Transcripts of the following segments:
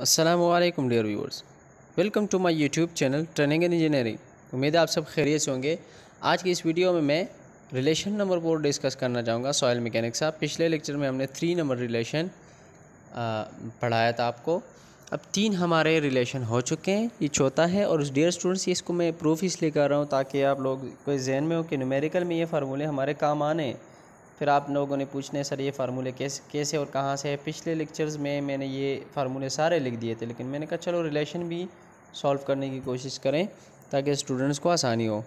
Aslam dear viewers welcome to my YouTube channel training and engineering उम्मीद है आप सब खैरियत से होंगे आज की इस वीडियो में मैं रिलेशन नंबर फोर डिस्कस करना चाहूँगा सॉयल मैकेनिक साहब पिछले लेक्चर में हमने थ्री नंबर रिलेशन पढ़ाया था आपको अब तीन हमारे रिलेशन हो चुके हैं ये चौथा है और उस डियर स्टूडेंट्स इसको मैं प्रूफ इसलिए कर रहा हूँ ताकि आप लोग कोई जहन में हो कि न्यूमेरिकल में ये फार्मूले हमारे काम आने फिर आप लोगों ने पूछना है सर ये फार्मूले कैसे कैसे और कहाँ से है पिछले लेक्चर्स में मैंने ये फार्मूले सारे लिख दिए थे लेकिन मैंने कहा चलो रिलेशन भी सॉल्व करने की कोशिश करें ताकि स्टूडेंट्स को आसानी हो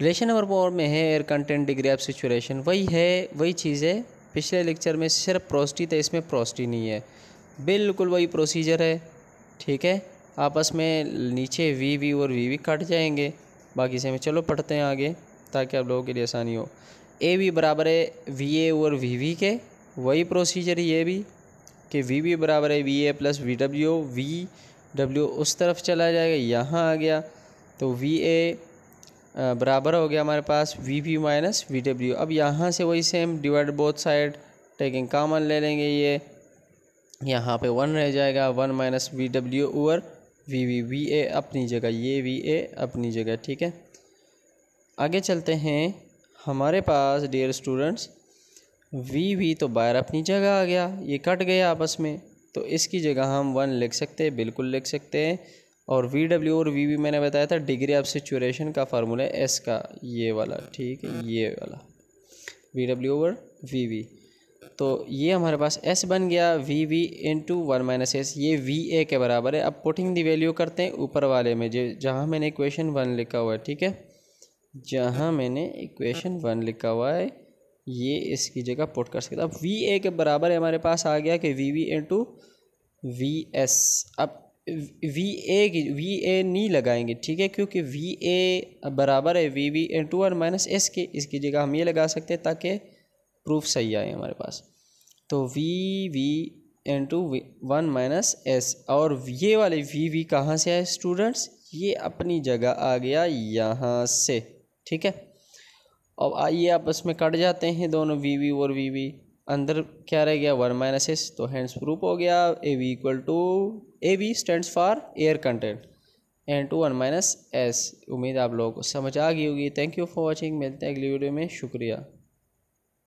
रिलेशन नंबर फोर में है air content degree of situation वही है वही चीज़ है पिछले लेक्चर में सिर्फ प्रोस्टी था इसमें प्रोस्टी नहीं है बिल्कुल वही प्रोसीजर है ठीक है आपस में नीचे वी वी और वी वी कट जाएंगे बाकी से हमें चलो पढ़ते हैं आगे ताकि आप लोगों के लिए आसानी हो ए वी बराबर है वी ए और वी वी के वही प्रोसीजर ये भी कि वी वी बराबर है V A plus V W V W उस तरफ चला जाएगा यहाँ आ गया तो वी ए बराबर हो गया हमारे पास V V minus V W अब यहाँ से वही same divide both side taking common ले लेंगे ये यहाँ पे वन रह जाएगा one minus V W over V V V A अपनी जगह ये वी ए अपनी जगह ठीक है आगे चलते हैं हमारे पास डियर स्टूडेंट्स वी वी तो बाहर अपनी जगह आ गया ये कट गया आपस में तो इसकी जगह हम वन लिख सकते हैं बिल्कुल लिख सकते हैं और वी डब्ल्यू और वी वी मैंने बताया था डिग्री ऑफ सिचुएशन का फार्मूला है एस का ये वाला ठीक है ये वाला वी डब्ल्यू और वी वी तो ये हमारे पास एस बन गया V V into one minus S ये वी ए के बराबर है अब पुटिंग दी वैल्यू करते हैं ऊपर वाले में जो जहाँ मैंने इक्वेशन वन लिखा हुआ है ठीक है जहाँ मैंने इक्वेशन वन लिखा हुआ है ये इसकी जगह पुट कर सकता वी ए के बराबर है हमारे पास आ गया कि V V into V S अब वी ए की वी ए नहीं लगाएंगे ठीक है क्योंकि वी ए बराबर है V V into one minus S के इसकी जगह हम ये लगा सकते हैं ताकि प्रूफ सही आए हमारे पास तो V V into one minus S और ये वाले वी वी कहाँ से आए स्टूडेंट्स ये अपनी जगह आ गया यहाँ से ठीक है अब आइए आप इसमें कट जाते हैं दोनों वी वी और वी वी अंदर क्या रह गया वन माइनस एस तो हैंड्स प्रूफ हो गया A V equal to A V stand for air content N to one minus S उम्मीद आप लोगों को समझ आ गई होगी थैंक यू फॉर वॉचिंग मिलते हैं अगली वीडियो में शुक्रिया